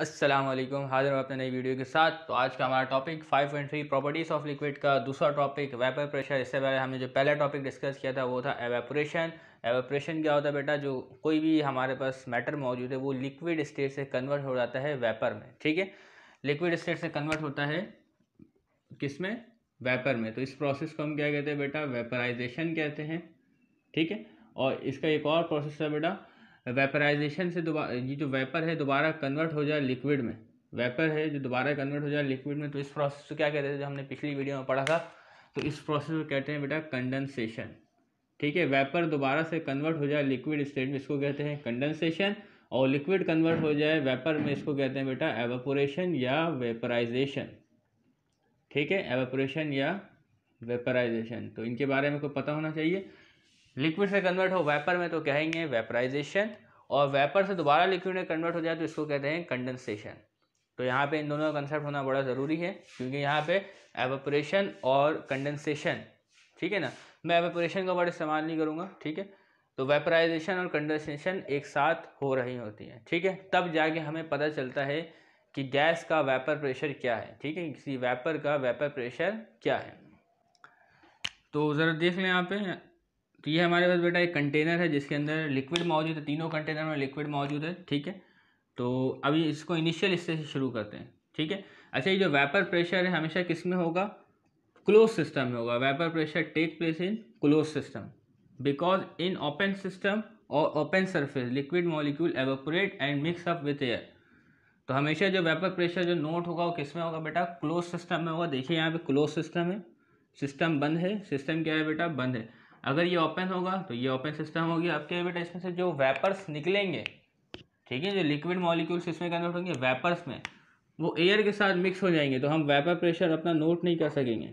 अस्सलाम वालेकुम हाजिर हूँ अपने नई वीडियो के साथ तो आज का हमारा टॉपिक 5.3 प्रॉपर्टीज़ ऑफ लिक्विड का दूसरा टॉपिक वेपर प्रेशर इससे पहले हमने जो पहला टॉपिक डिस्कस किया था वो था एवेपोरेशन एवेपोरेशन क्या होता है बेटा जो कोई भी हमारे पास मैटर मौजूद है वो लिक्विड स्टेट से कन्वर्ट हो जाता है वेपर में ठीक है लिक्विड स्टेट से कन्वर्ट होता है किस में वेपर में तो इस प्रोसेस को हम क्या कहते हैं बेटा वेपराइजेशन कहते हैं ठीक है और इसका एक और प्रोसेस है बेटा वेपराइजेशन से दोबारा ये जो वेपर है दोबारा कन्वर्ट हो जाए लिक्विड में वेपर है जो दोबारा कन्वर्ट हो जाए लिक्विड में तो इस प्रोसेस को क्या कहते हैं जो हमने पिछली वीडियो में पढ़ा था तो इस प्रोसेस को कहते हैं बेटा कंडेंसेशन ठीक है वेपर दोबारा से कन्वर्ट हो जाए लिक्विड स्टेट में इसको कहते हैं कंडेंसेशन और लिक्विड कन्वर्ट हो जाए वेपर में इसको कहते हैं बेटा एवेपोरेशन या वेपराइजेशन ठीक है एवेपोरेशन या वेपराइजेशन तो इनके बारे में कोई पता होना चाहिए लिक्विड से कन्वर्ट हो वेपर में तो कहेंगे वेपराइजेशन और वेपर से दोबारा लिक्विड में कन्वर्ट हो जाए तो इसको कहते हैं कंडेंसेशन तो यहाँ पे इन दोनों का कंसेप्ट होना बड़ा ज़रूरी है क्योंकि यहाँ पे एवोपरेशन और कंडेंसेशन ठीक है ना मैं एवेपोरेशन का वर्ड इस्तेमाल नहीं करूँगा ठीक है तो वेपराइजेशन और कंडेंसेशन एक साथ हो रही होती है ठीक है तब जाके हमें पता चलता है कि गैस का वेपर प्रेशर क्या है ठीक है किसी वेपर का वेपर प्रेशर क्या है तो ज़रा देख लें यहाँ पे तो ये हमारे पास बेटा एक कंटेनर है जिसके अंदर लिक्विड मौजूद है तीनों कंटेनर में लिक्विड मौजूद है ठीक है तो अभी इसको इनिशियल इससे शुरू करते हैं ठीक है अच्छा ये जो वेपर प्रेशर है हमेशा किस में होगा क्लोज सिस्टम में होगा vapour pressure take place in close system because in open system और open surface liquid molecule evaporate and mix up with air तो हमेशा जो वेपर प्रेशर जो नोट होगा वो किस में होगा बेटा क्लोज सिस्टम में होगा देखिए यहाँ पे क्लोज सिस्टम है सिस्टम बंद है सिस्टम क्या है बेटा बंद है अगर ये ओपन होगा तो ये ओपन सिस्टम होगी आपके बेटा इसमें से जो वेपर्स निकलेंगे ठीक है जो लिक्विड मॉलिक्यूल्स इसमें कन्वर्ट होंगे वेपर्स में वो एयर के साथ मिक्स हो जाएंगे तो हम वेपर प्रेशर अपना नोट नहीं कर सकेंगे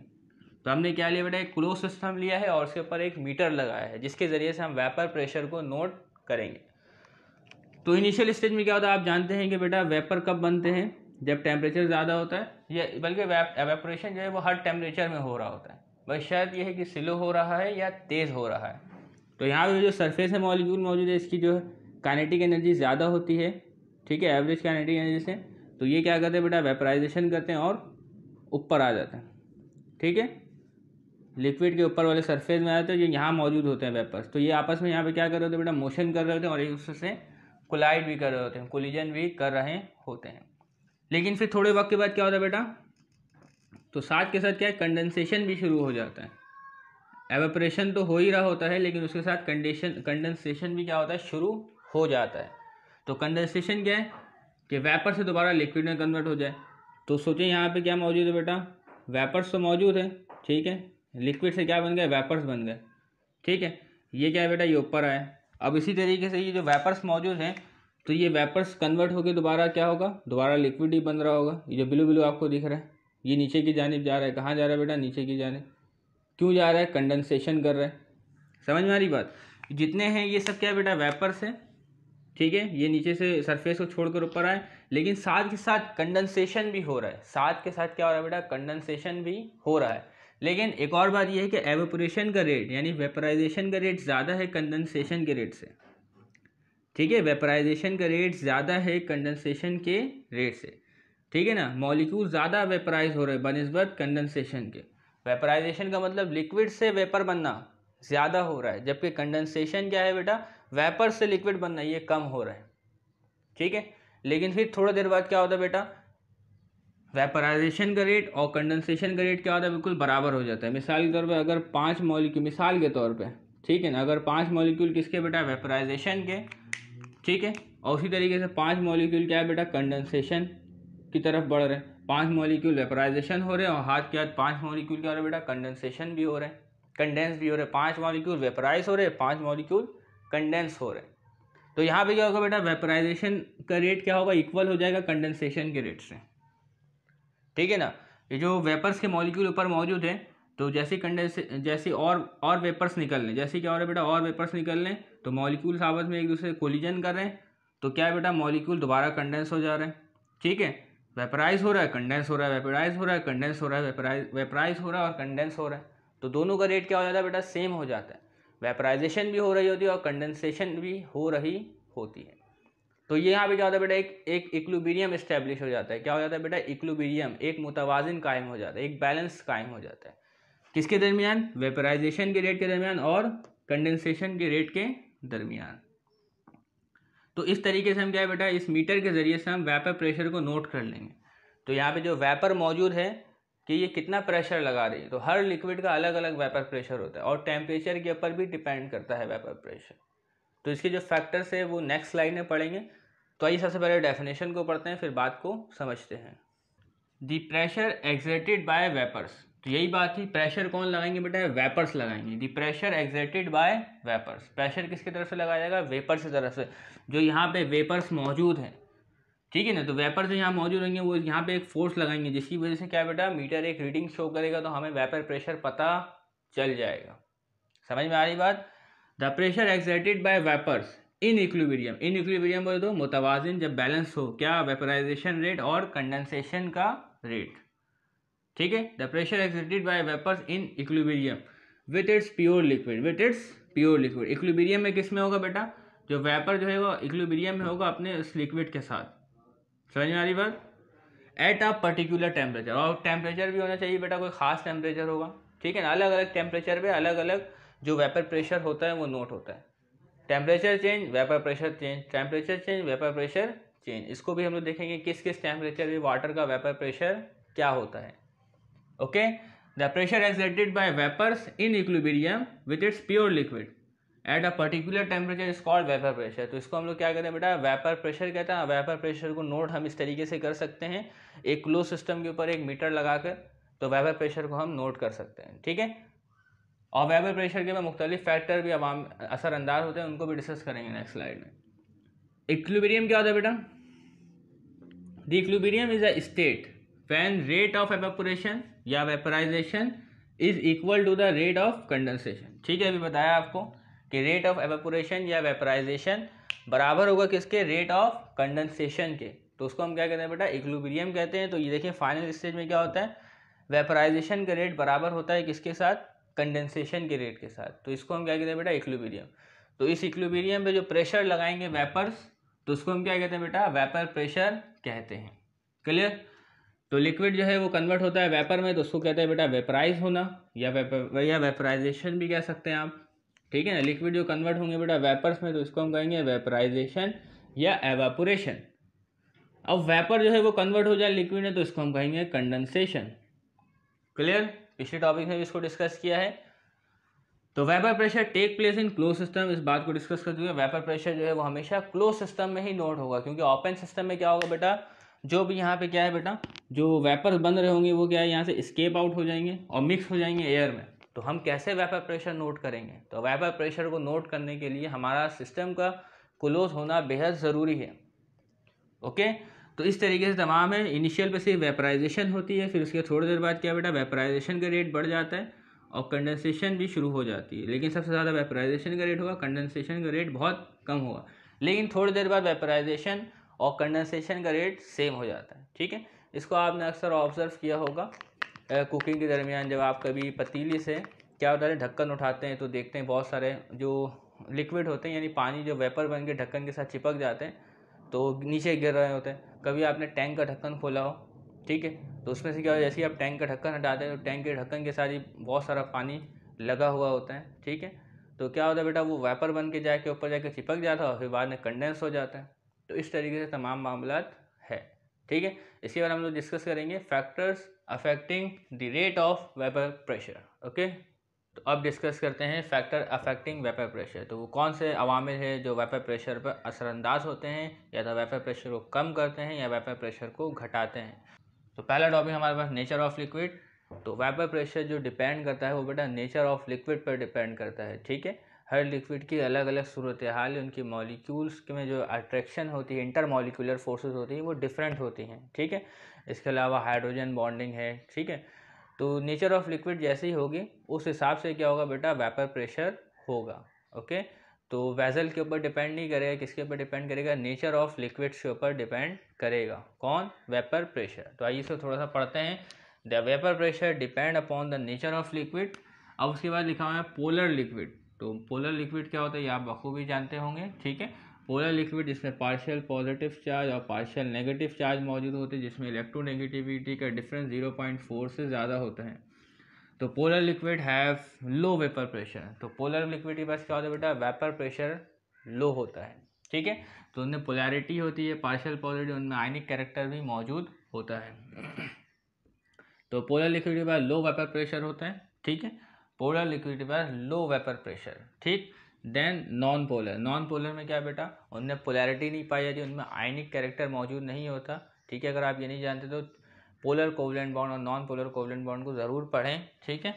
तो हमने क्या लिया बेटा एक क्लोज सिस्टम लिया है और उसके ऊपर एक मीटर लगाया है जिसके ज़रिए से हम वेपर प्रेशर को नोट करेंगे तो इनिशियल स्टेज में क्या होता है आप जानते हैं कि बेटा वेपर कब बनते हैं जब टेम्परेचर ज़्यादा होता है या बल्कि वेपोरेशन जो है वो हर टेम्परेचर में हो रहा होता है बस शायद ये है कि स्लो हो रहा है या तेज़ हो रहा है तो यहाँ पर जो सरफेस है मॉलिक्यूल मौजूद है इसकी जो काइनेटिक एनर्जी ज़्यादा होती है ठीक है एवरेज काइनेटिक एनर्जी से तो ये क्या करते हैं बेटा वेपराइजेशन करते हैं और ऊपर आ जाते हैं ठीक है लिक्विड के ऊपर वाले सरफेस में आ जाते हैं जो यहाँ मौजूद होते हैं वेपर्स तो ये आपस में यहाँ पे क्या कर रहे होते हैं बेटा मोशन कर रहे होते हैं और एक दूसरे से कोलाइड भी कर रहे होते हैं कोलिजन भी कर रहे होते हैं लेकिन फिर थोड़े वक्त के बाद क्या होता है बेटा तो साथ के साथ क्या है कंडेंसेशन भी शुरू हो जाता है एवेपरेशन तो हो ही रहा होता है लेकिन उसके साथ कंडेशन कंडेंसेशन भी क्या होता है शुरू हो जाता है तो कंडेंसेशन क्या है कि वेपर से दोबारा लिक्विड में कन्वर्ट हो जाए तो सोचें यहाँ पे क्या मौजूद है बेटा वेपर्स तो मौजूद है ठीक है लिक्विड से क्या बन गए वेपर्स बन गए ठीक है ये क्या है बेटा ये ऊपर आए अब इसी तरीके से ये जो वेपर्स मौजूद हैं तो ये वेपर्स कन्वर्ट होकर दोबारा क्या होगा दोबारा लिक्विड ही बन रहा होगा ये जो ब्लू ब्लू आपको दिख रहा है ये नीचे की जानब जा रहा है कहाँ जा रहा है बेटा नीचे की जानब क्यों जा रहा है कंडेंसेशन कर रहा है समझ में आ रही बात जितने हैं ये सब क्या बेटा वेपर्स हैं ठीक है ये नीचे से सरफेस को छोड़कर ऊपर आए लेकिन साथ के साथ कंडेंसेशन भी हो रहा है साथ के साथ क्या हो रहा है बेटा कंडेंसेशन भी हो रहा है लेकिन एक और बात यह है कि एवोपोरेशन का रेट यानी वेपराइजेशन का रेट ज़्यादा है कंडेंसेशन के रेट से ठीक है वेपराइजेशन का रेट ज़्यादा है कंडेंसेशन के रेट से ठीक है ना मॉलिक्यूल ज़्यादा वेपराइज हो रहे हैं बनस्बत कंडेंसेशन के वेपराइजेशन का मतलब लिक्विड से वेपर बनना ज़्यादा हो रहा है जबकि कंडेंसेशन क्या है बेटा वेपर से लिक्विड बनना ये कम हो रहा है ठीक है लेकिन फिर थोड़ा देर बाद क्या होता है बेटा वेपराइजेशन का रेट और कंडेंसेशन का रेट क्या होता है बिल्कुल बराबर हो जाता है मिसाल के तौर पर अगर पाँच मॉलिक्यूल मिसाल के तौर पर ठीक है ना अगर पाँच मॉलिक्यूल किसके बेटा वेपराइजेशन के ठीक है और उसी तरीके से पाँच मॉलिक्यूल क्या है बेटा कंडेंसेशन की तरफ बढ़ रहे हैं पाँच मॉलिक्यूल वेपराइजेशन हो रहे हैं और हाथ के हाथ पाँच मॉलिक्यूल क्या हो रहा है बेटा कंडेंसेशन भी हो रहे हैं कंडेंस भी हो रहे हैं पाँच मॉलिक्यूल वेपराइज हो रहे हैं पाँच मॉलिक्यूल कंडेंस हो रहे हैं तो यहाँ पे क्या होगा बेटा वेपराइजेशन का रेट क्या होगा इक्वल हो जाएगा कंडेंसेशन के रेट से ठीक है ना ये जो वेपर्स के मॉलिक्यूल ऊपर मौजूद हैं तो जैसे कंडेंस जैसे और और वेपर्स निकल लें जैसे क्या हो रहा है बेटा और वेपर्स निकल लें तो मॉलिक्यूल्स आपस में एक दूसरे कोलिजन कर रहे हैं तो क्या है बेटा मॉलिक्यूल दोबारा कंडेंस हो जा रहे हैं ठीक है वेपराइज हो रहा है कंडेंस हो रहा है वेपराइज हो रहा है कंडेंस हो रहा है वेपराइज वेपराइज हो रहा है और कंडेंस हो रहा है तो दोनों का रेट क्या हो जाता है बेटा सेम हो जाता है वेपराइजेशन भी हो रही होती है और कंडेंसेशन भी हो रही होती है तो ये यहाँ पे क्या होता है बेटा एक एक इक्लुबीरियम इस्टेब्लिश हो जाता है क्या हो जाता है बेटा इक्लुबीरियम एक मुतवाजन कायम हो जाता है एक बैलेंस कायम हो जाता है किसके दरमियान वेपराइजेशन के रेट के दरमियान और कंडेंसेशन के रेट के दरमियान तो इस तरीके से हम क्या है बेटा इस मीटर के ज़रिए से हम वेपर प्रेशर को नोट कर लेंगे तो यहाँ पे जो वेपर मौजूद है कि ये कितना प्रेशर लगा रही है तो हर लिक्विड का अलग अलग वेपर प्रेशर होता है और टेम्परेचर के ऊपर भी डिपेंड करता है वेपर प्रेशर तो इसके जो फैक्टर्स है वो नेक्स्ट लाइन में पढ़ेंगे तो आइए सबसे पहले डेफिनेशन को पढ़ते हैं फिर बात को समझते हैं the pressure exerted by vapours तो यही बात थी प्रेशर कौन लगाएंगे बेटा वेपर्स लगाएंगे the pressure exerted by vapours pressure किसकी तरफ से लगाया जाएगा वेपर्स की तरफ से जो यहाँ पे वेपर्स मौजूद हैं ठीक है ना तो वेपर जो यहाँ मौजूद रहेंगे वो यहाँ पे एक फोर्स लगाएंगे जिसकी वजह से क्या बेटा मीटर एक रीडिंग शो करेगा तो हमें वेपर प्रेशर पता चल जाएगा समझ में आ रही बात the pressure exerted by vapours in equilibrium in equilibrium बोले तो मुतवाजन जब बैलेंस हो क्या वेपराइजेशन रेट और कंडेंसेशन का रेट ठीक है the pressure exerted by vapours in equilibrium with its pure liquid with its pure liquid equilibrium में किस में होगा बेटा जो वेपर जो है वो इक्विबेरियम में होगा अपने उस लिक्विड के साथ समझ में आ रही बात एट अ पर्टिकुलर टेम्परेचर और टेम्परेचर भी होना चाहिए बेटा कोई खास टेम्परेचर होगा ठीक है ना अलग अलग टेम्परेचर पर अलग अलग जो वेपर प्रेशर होता है वो नोट होता है temperature change vapour pressure change temperature change vapour pressure change इसको भी हम लोग देखेंगे किस किस टेम्परेचर में वाटर का वेपर प्रेशर क्या होता है okay the pressure exerted by vapors in equilibrium with its pure liquid at a particular temperature is called vapour pressure तो इसको हम लोग क्या कहते हैं बेटा वेपर प्रेशर कहते हैं वेपर प्रेशर को नोट हम इस तरीके से कर सकते हैं एक क्लोज सिस्टम के ऊपर एक मीटर लगाकर तो वेपर प्रेशर को हम नोट कर सकते हैं ठीक है और वेपर प्रेशर के मुख्तलिफ फैक्टर भी अवाम असरअंदाज होते हैं उनको भी डिस्कस करेंगे नेक्स्ट स्लाइड में इक्लुबेरियम क्या होता है बेटा the equilibrium is a state when rate of evaporation या vaporisation is equal to the rate of condensation ठीक है अभी बताया आपको कि रेट ऑफ एवेपोरेशन या वेपराइजेशन बराबर होगा किसके रेट ऑफ कंडेंसेशन के तो उसको हम क्या कहते हैं बेटा इक्लूबिरियम कहते हैं तो ये देखिए फाइनल स्टेज में क्या होता है वेपराइजेशन का रेट बराबर होता है किसके साथ कंडेंसेशन के रेट के साथ तो इसको हम क्या कहते हैं बेटा इक्लूबेरियम तो इस इक्लूबेरियम पे जो प्रेशर लगाएंगे वेपर्स तो उसको हम क्या कहते हैं बेटा वेपर प्रेशर कहते हैं क्लियर तो लिक्विड जो है वो कन्वर्ट होता है वेपर में तो उसको कहते हैं बेटा वेपराइज होना या वेपर या वेपराइजेशन भी कह सकते हैं आप ठीक है ना लिक्विड जो कन्वर्ट होंगे बेटा वेपर्स में तो इसको हम कहेंगे वेपराइजेशन या एवेपोरेशन अब वेपर जो है वो कन्वर्ट हो जाए लिक्विड में तो इसको हम कहेंगे कंडेंसेशन क्लियर पिछले टॉपिक में इसको डिस्कस किया है तो vapour pressure take place in close system इस बात को डिस्कस कर चुके हैं वेपर प्रेशर जो है वो हमेशा क्लोज सिस्टम में ही नोट होगा क्योंकि ओपन सिस्टम में क्या होगा बेटा जो भी यहाँ पे क्या है बेटा जो वेपर्स बन रहे होंगे वो क्या है यहाँ से स्केप आउट हो जाएंगे और मिक्स हो जाएंगे एयर में तो हम कैसे वेपर प्रेशर नोट करेंगे तो वेपर प्रेशर को नोट करने के लिए हमारा सिस्टम का क्लोज होना बेहद ज़रूरी है ओके तो इस तरीके से तमाम है इनिशियल पे सिर्फ वेपराइजेशन होती है फिर उसके थोड़ी देर बाद क्या बेटा वेपराइजेशन का रेट बढ़ जाता है और कंडेंसेशन भी शुरू हो जाती है लेकिन सबसे ज़्यादा वेपराइजेशन का रेट होगा कंडेंसेशन का रेट बहुत कम होगा लेकिन थोड़ी देर बाद वेपराइजेशन और कंडेंसेशन का रेट सेम हो जाता है ठीक है इसको आपने अक्सर ऑब्जर्व किया होगा कुकिंग के दरमियान जब आप कभी पतीली से क्या होता है ढक्कन उठाते हैं तो देखते हैं बहुत सारे जो लिक्विड होते हैं यानी पानी जो वेपर बन के ढक्कन के साथ चिपक जाते हैं तो नीचे गिर रहे होते हैं कभी आपने टैंक का ढक्कन खोला हो ठीक है तो उसमें से क्या होता है जैसे ही आप टैंक का ढक्कन हटाते हैं तो टैंक के ढक्कन के साथ ही बहुत सारा पानी लगा हुआ होता है ठीक है तो क्या होता है बेटा वो वेपर बन के जाके ऊपर जाके चिपक जाता है और फिर बाद में कंडेंस हो जाता है तो इस तरीके से तमाम मामला है ठीक है इसके बाद हम लोग डिस्कस करेंगे factors affecting the rate of vapour pressure okay तो अब डिस्कस करते हैं फैक्टर अफेक्टिंग वेपर प्रेशर तो वो कौन से अवामिल है जो वेपर प्रेशर पर असरअंदाज होते हैं या तो वेपर प्रेशर को कम करते हैं या वेपर प्रेशर को घटाते हैं तो पहला टॉपिक हमारे पास नेचर ऑफ लिक्विड तो वेपर प्रेशर जो डिपेंड करता है वो बेटा नेचर ऑफ लिक्विड पर डिपेंड करता है ठीक है हर लिक्विड की अलग अलग सूरत हाल उनकी मॉलिक्यूल्स में जो अट्रैक्शन होती है इंटर मॉलिकुलर फोर्सेज होती हैं वो डिफरेंट होती हैं ठीक है इसके अलावा हाइड्रोजन बॉन्डिंग है ठीक है तो नेचर ऑफ लिक्विड जैसे ही होगी उस हिसाब से क्या होगा बेटा वेपर प्रेशर होगा ओके तो वेजल के ऊपर डिपेंड नहीं करेगा किसके ऊपर डिपेंड करेगा नेचर ऑफ लिक्विड्स के ऊपर डिपेंड करेगा कौन वेपर प्रेशर तो आइए इसको थोड़ा सा पढ़ते हैं the vapour pressure depend upon the nature of liquid अब उसके बाद लिखा हुआ है पोलर लिक्विड तो पोलर लिक्विड क्या होता है ये आप बखूबी जानते होंगे ठीक है पोलर लिक्विड जिसमें पार्शियल पॉजिटिव चार्ज और पार्शियल नेगेटिव चार्ज मौजूद होते हैं जिसमें इलेक्ट्रोनेगेटिविटी का डिफरेंस जीरो पॉइंट फोर से ज़्यादा होता है तो polar liquid have low vapour pressure तो पोलर लिक्विड के पास क्या होता है बेटा वेपर प्रेशर लो होता है ठीक है तो उनमें पोलैरिटी होती है पार्शियल पॉजिटिव उनमें आयनिक कैरेक्टर भी मौजूद होता है तो पोलर लिक्विड के पास लो वेपर प्रेशर होता है ठीक है पोलर लिक्विड पर लो वेपर प्रेशर ठीक then non polar non polar में क्या बेटा उनमें पोलैरिटी नहीं पाई जाती उनमें आयनिक कैरेक्टर मौजूद नहीं होता ठीक है अगर आप ये नहीं जानते तो पोलर कोवलेंट बॉन्ड और नॉन पोलर कोवलेंट बॉन्ड को ज़रूर पढ़ें ठीक है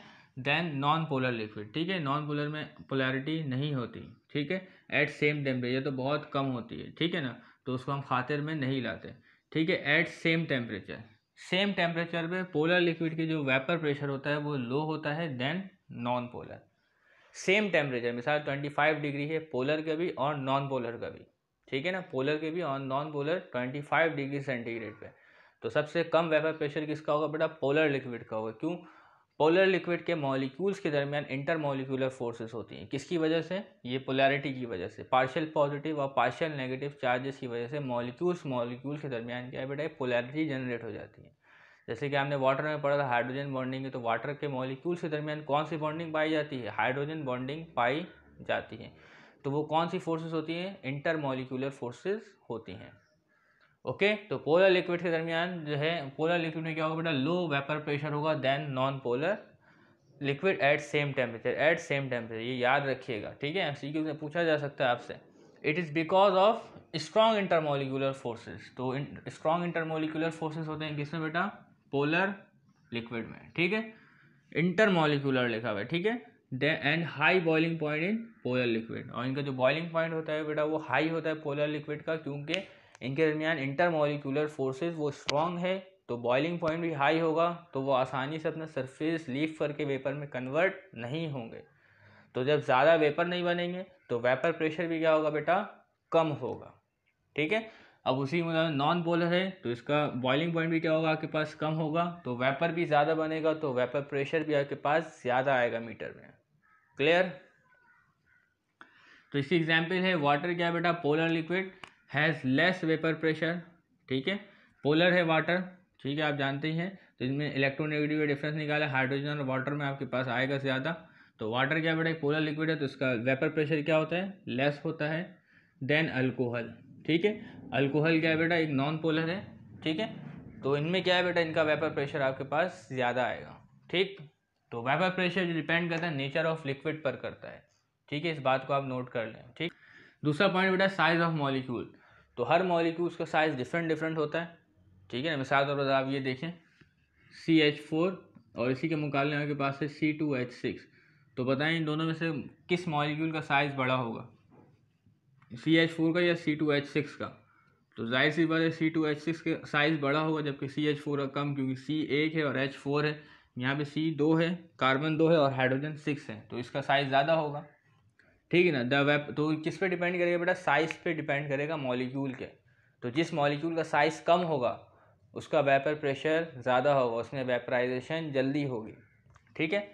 देन नॉन पोलर लिक्विड ठीक है नॉन पोलर में पोलैरिटी नहीं होती ठीक है एट सेम टेम्परेचर तो बहुत कम होती है ठीक है ना तो उसको हम खातिर में नहीं लाते ठीक है at same temperature same temperature पे पोलर लिक्विड के जो वेपर प्रेशर होता है वो लो होता है then non polar same temperature मिसाल 25 डिग्री है पोलर का भी और नॉन पोलर का भी ठीक है ना पोलर के भी और नॉन पोलर 25 डिग्री सेंटीग्रेड पे तो सबसे कम वेपर प्रेशर किसका होगा बेटा पोलर लिक्विड का होगा क्यों पोलर लिक्विड के मॉलिक्यूल्स के दरमियान इंटर मॉलिक्यूलर फोर्सेस होती हैं किसकी वजह से ये पोलैरिटी की वजह से पार्शियल पॉजिटिव और पार्शियल नेगेटिव चार्जेस की वजह से मॉलिक्यूल्स मॉलिक्यूल के दरमियान क्या है बेटा पोलैरिटी जनरेट हो जाती है जैसे कि हमने वाटर में पढ़ा था हाइड्रोजन बॉन्डिंग है तो वाटर के मॉलिक्यूल्स के दरमियान कौन सी बॉन्डिंग पाई जाती है हाइड्रोजन बॉन्डिंग पाई जाती है तो वो कौन सी फोर्सेस होती हैं इंटर मॉलिक्यूलर फोर्सेस होती हैं ओके तो पोलर लिक्विड के दरमियान जो है पोलर लिक्विड में क्या होगा बेटा लो वेपर प्रेशर होगा then non polar liquid at same temperature at same temperature ये याद रखिएगा ठीक है सी में पूछा जा सकता है आपसे it is because of strong intermolecular forces तो स्ट्रॉन्ग इंटरमोलिकुलर फोर्सेज होते हैं किसमें बेटा पोलर लिक्विड में ठीक है इंटरमोलिकुलर लिखा हुआ है ठीक है they and high boiling point in polar liquid और इनका जो बॉइलिंग पॉइंट होता है बेटा वो हाई होता है पोलर लिक्विड का क्योंकि इनके दरमियान इंटरमोलिकुलर फोर्सेज वो स्ट्रांग है तो बॉइलिंग पॉइंट भी हाई होगा तो वो आसानी से अपना सरफेस लीव करके वेपर में कन्वर्ट नहीं होंगे तो जब ज़्यादा वेपर नहीं बनेंगे तो वेपर प्रेशर भी क्या होगा बेटा कम होगा ठीक है अब उसी में नॉन बॉलर है तो इसका बॉइलिंग पॉइंट भी क्या होगा आपके पास कम होगा तो वेपर भी ज़्यादा बनेगा तो वेपर प्रेशर भी आपके पास ज़्यादा आएगा मीटर में क्लियर तो इसकी एग्जाम्पल है वाटर क्या बेटा polar liquid has less vapour pressure ठीक है पोलर है वाटर ठीक है आप जानते ही हैं तो इसमें इलेक्ट्रोनेगेटिव का डिफरेंस निकाला हाइड्रोजन और वाटर में आपके पास आएगा ज़्यादा तो वाटर क्या बेटा एक पोलर लिक्विड है तो इसका वेपर प्रेशर क्या होता है लेस होता है देन अल्कोहल ठीक है अल्कोहल क्या है बेटा एक नॉन पोलर है ठीक है तो इनमें क्या है बेटा इनका वेपर प्रेशर आपके पास ज़्यादा आएगा ठीक तो वेपर प्रेशर डिपेंड करता है नेचर ऑफ लिक्विड पर करता है ठीक है इस बात को आप नोट कर लें ठीक दूसरा पॉइंट बेटा साइज ऑफ मॉलिक्यूल तो हर मॉलिक्यूल्स का साइज़ डिफरेंट डिफरेंट होता है ठीक है ना मिसाल तौर पर आप ये देखें सी एच फोर और इसी के मुकाबले आपके पास है सी टू एच सिक्स तो बताएं इन दोनों में से किस मॉलिक्यूल का साइज़ बड़ा होगा सी एच फोर का या सी टू एच सिक्स का तो जाहिर सी बात है सी टू एच सिक्स का साइज़ बड़ा होगा जबकि सी एच फोर का कम क्योंकि सी एक है और एच फोर है यहाँ पे सी दो है कार्बन दो है और हाइड्रोजन सिक्स है तो इसका साइज़ ज़्यादा होगा ठीक है ना द वेप तो किस पे डिपेंड करेगा बेटा साइज़ पे डिपेंड करेगा मॉलिक्यूल के तो जिस मॉलिक्यूल का साइज़ कम होगा उसका वेपर प्रेशर ज़्यादा होगा उसमें वेपराइजेशन जल्दी होगी ठीक है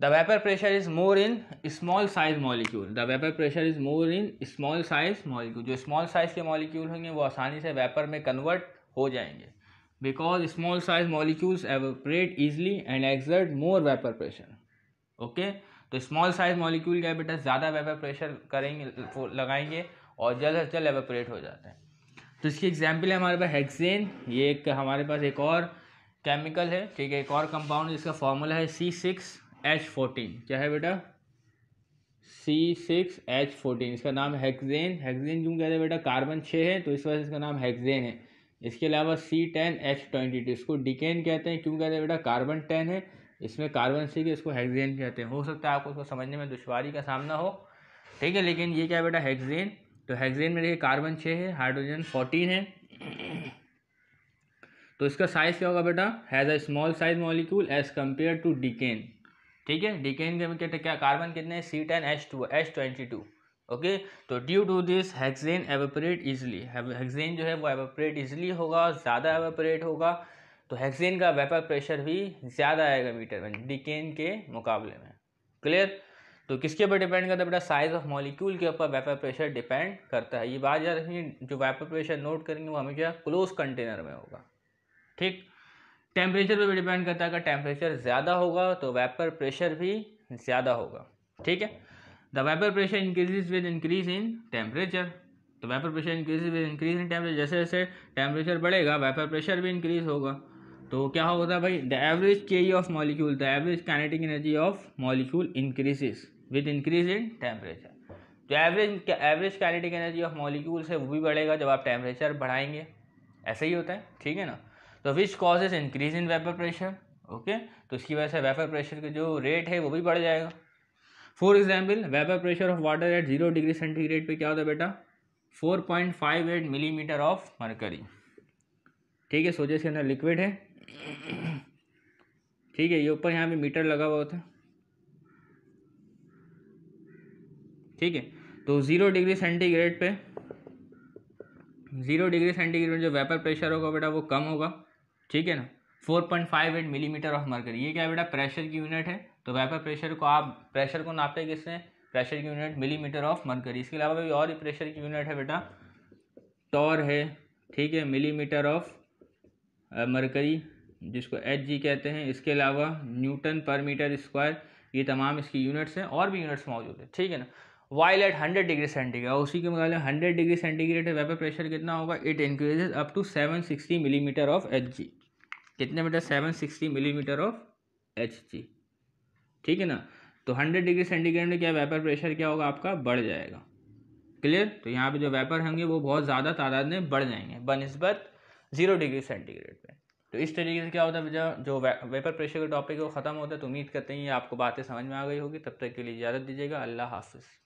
the vapour pressure is more in small size molecule the vapour pressure is more in small size molecule जो स्मॉल साइज के मॉलिक्यूल होंगे वो आसानी से वेपर में कन्वर्ट हो जाएंगे because small size molecules evaporate easily and exert more vapour pressure okay तो स्मॉल साइज मॉलिक्यूल क्या बेटा ज़्यादा वेपर प्रेशर करेंगे लगाएंगे और जल्द अज जल्द एवोपरेट हो जाते हैं तो इसकी एग्जाम्पल है हमारे पास हेक्सेन ये एक हमारे पास एक और केमिकल है ठीक है एक और कंपाउंड जिसका फॉर्मूला है सी सिक्स एच फोर्टीन क्या है बेटा सी सिक्स एच फोर्टीन इसका नाम हैगजेन हैगजेन क्यों कह रहे हैं बेटा कार्बन छः है तो इस वजह से इसका नाम हैगजेन है इसके अलावा C ten H twenty two इसको डिकेन कहते हैं क्यों कह रहे हैं बेटा कार्बन टेन है इसमें कार्बन सी के इसको हैगजेन कहते हैं हो सकता है आपको इसको समझने में दुशारी का सामना हो ठीक है लेकिन ये क्या है बेटा हैगजेन तो हेक्जेन में देखिए कार्बन छः है हाइड्रोजन फोर्टीन है तो इसका साइज़ क्या होगा बेटा has a small size molecule as compare to decane ठीक है डिकेन के कहते क्या कार्बन कितने C ten H two H twenty two okay तो due to this hexane evaporate easily hexane जो है वो एवेपरेट इजिली होगा ज़्यादा एवेपरेट होगा तो हेक्सेन का वेपर प्रेशर भी ज़्यादा आएगा मीटर में डिकेन के मुकाबले में क्लियर तो किसके ऊपर डिपेंड करता है बेटा साइज ऑफ मॉलिक्यूल के ऊपर वेपर प्रेशर डिपेंड करता है ये बात याद रखेंगे जो वेपर प्रेशर नोट करेंगे वो हमेशा क्लोज कंटेनर में होगा ठीक टेम्परेचर पर भी डिपेंड करता है अगर टेम्परेचर ज़्यादा होगा तो वेपर प्रेशर भी ज़्यादा होगा ठीक है the vapour pressure increase with increase in temperature तो vapour pressure increase with increase in temperature जैसे जैसे टेम्परेचर बढ़ेगा वेपर प्रेशर भी इंक्रीज होगा तो क्या होगा भाई the average K of molecule the average kinetic energy of molecule increases with increase in temperature तो average average kinetic energy of molecules है वो भी बढ़ेगा जब आप टेम्परेचर बढ़ाएंगे ऐसा ही होता है ठीक है ना तो which causes increase in vapour pressure okay तो इसकी वजह से वेपर प्रेशर के जो रेट है वो भी बढ़ जाएगा for example vapour pressure of water at zero degree centigrade पे क्या होता है बेटा four point five eight millimetre of mercury ठीक है सोचे इसके अंदर लिक्विड है ठीक है ये ऊपर यहाँ पे मीटर लगा हुआ होता है ठीक है तो ज़ीरो डिग्री सेंटीग्रेड पे ज़ीरो डिग्री सेंटीग्रेड में जो वेपर प्रेशर होगा बेटा वो कम होगा ठीक है ना four point five eight millimetre of mercury ये क्या बेटा प्रेशर की यूनिट है तो वेपर प्रेशर को आप प्रेशर को नापते किससे प्रेशर की यूनिट मिलीमीटर ऑफ मरकरी इसके अलावा भी और प्रेशर की यूनिट है बेटा टॉर है ठीक है मिलीमीटर ऑफ मरकरी जिसको एच जी कहते हैं इसके अलावा न्यूटन पर मीटर स्क्वायर ये तमाम इसकी यूनिट्स हैं और भी यूनिट्स मौजूद है ठीक है ना while at hundred degree centigrade उसी के मुकाबले हंड्रेड डिग्री सेंटीग्रेड है वेपर प्रेशर कितना होगा it increases up to seven sixty millimetre of H G कितने metre seven sixty millimetre of H G ठीक है ना तो हंड्रेड डिग्री सेंटीग्रेड में क्या वेपर प्रेशर क्या होगा आपका बढ़ जाएगा क्लियर तो यहाँ पे जो वेपर होंगे वो बहुत ज़्यादा तादाद में बढ़ जाएंगे बनस्बत जीरो डिग्री सेंटीग्रेड पे तो इस तरीके से क्या होता है जो वेपर प्रेशर का टॉपिक है वो ख़त्म होता है तो उम्मीद करते हैं ये आपको बातें समझ में आ गई होगी तब तक के लिए इजाज़त दीजिएगा अल्लाह हाफिज़